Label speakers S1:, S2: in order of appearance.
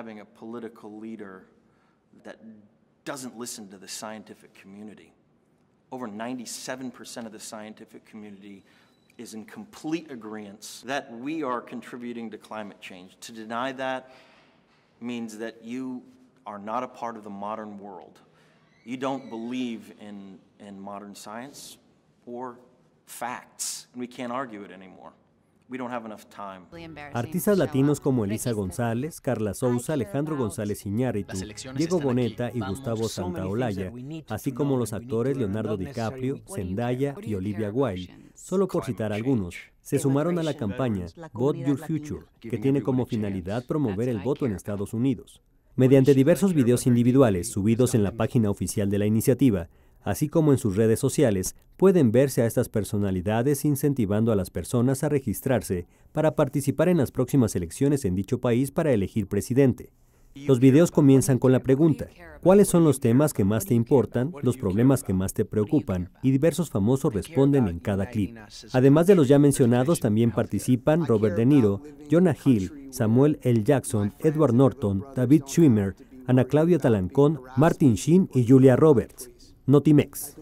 S1: having a political leader that doesn't listen to the scientific community. Over 97% of the scientific community is in complete agreement that we are contributing to climate change. To deny that means that you are not a part of the modern world. You don't believe in, in modern science or facts, and we can't argue it anymore.
S2: Artistas latinos como Elisa González, Carla Souza, Alejandro González Iñárritu, Diego Boneta y Gustavo Santaolalla, así como los actores Leonardo DiCaprio, Zendaya y Olivia Wilde, solo por citar algunos. Se sumaron a la campaña Vote Your Future, que tiene como finalidad promover el voto en Estados Unidos. Mediante diversos videos individuales subidos en la página oficial de la iniciativa, así como en sus redes sociales, pueden verse a estas personalidades incentivando a las personas a registrarse para participar en las próximas elecciones en dicho país para elegir presidente. Los videos comienzan con la pregunta, ¿cuáles son los temas que más te importan, los problemas que más te preocupan? Y diversos famosos responden en cada clip. Además de los ya mencionados, también participan Robert De Niro, Jonah Hill, Samuel L. Jackson, Edward Norton, David Schwimmer, Ana Claudia Talancón, Martin Sheen y Julia Roberts. Notimex.